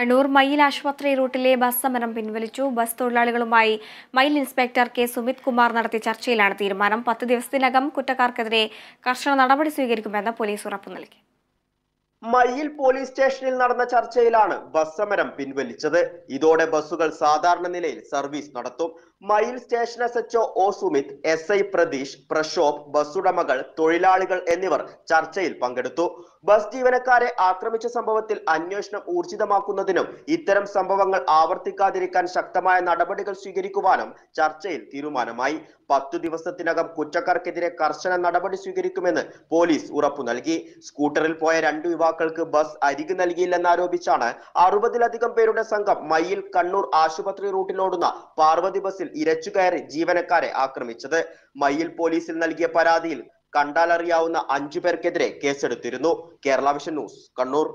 കണ്ണൂർ മയിൽ ആശുപത്രി റൂട്ടിലെ ബസ് സമരം പിൻവലിച്ചു ബസ് തൊഴിലാളികളുമായി മയിൽ ഇൻസ്പെക്ടർ കെ സുമിത് കുമാർ നടത്തിയ ചർച്ചയിലാണ് തീരുമാനം പത്ത് ദിവസത്തിനകം കുറ്റക്കാർക്കെതിരെ കർശന നടപടി സ്വീകരിക്കുമെന്ന് പോലീസ് ഉറപ്പു നൽകി മയ്യിൽ പോലീസ് സ്റ്റേഷനിൽ നടന്ന ചർച്ചയിലാണ് ബസ് സമരം പിൻവലിച്ചത് ഇതോടെ ബസ്സുകൾ സാധാരണ നിലയിൽ സർവീസ് നടത്തും മയിൽ station S H O Sumith S I Pratheesh Prashobh ബസ്സുടമകൾ തൊഴിലാളികൾ എന്നിവർ ചർച്ചയിൽ പങ്കെടുത്തു ബസ് ജീവനക്കാരെ ആക്രമിച്ച സംഭവത്തിൽ അന്വേഷണം ഊർജിതമാക്കുന്നതിനും ഇത്തരം സംഭവങ്ങൾ ആവർത്തിക്കാതിരിക്കാൻ ശക്തമായ നടപടികൾ സ്വീകരിക്കുവാനും ചർച്ചയിൽ തീരുമാനമായി പത്തു ദിവസത്തിനകം കുറ്റക്കാർക്കെതിരെ കർശന നടപടി സ്വീകരിക്കുമെന്ന് പോലീസ് ഉറപ്പു നൽകി സ്കൂട്ടറിൽ പോയ രണ്ടു യുവാക്കൾക്ക് ബസ് അരികു നൽകിയില്ലെന്നാരോപിച്ചാണ് അറുപതിലധികം പേരുടെ സംഘം മയ്യിൽ കണ്ണൂർ ആശുപത്രി റൂട്ടിലോടുന്ന പാർവതി ബസ്സിൽ ഇരച്ചു കയറി ജീവനക്കാരെ ആക്രമിച്ചത് മയ്യിൽ പോലീസിൽ നൽകിയ പരാതിയിൽ കണ്ടാലറിയാവുന്ന അഞ്ചു പേർക്കെതിരെ കേസെടുത്തിരുന്നു കേരള വിഷൻ ന്യൂസ് കണ്ണൂർ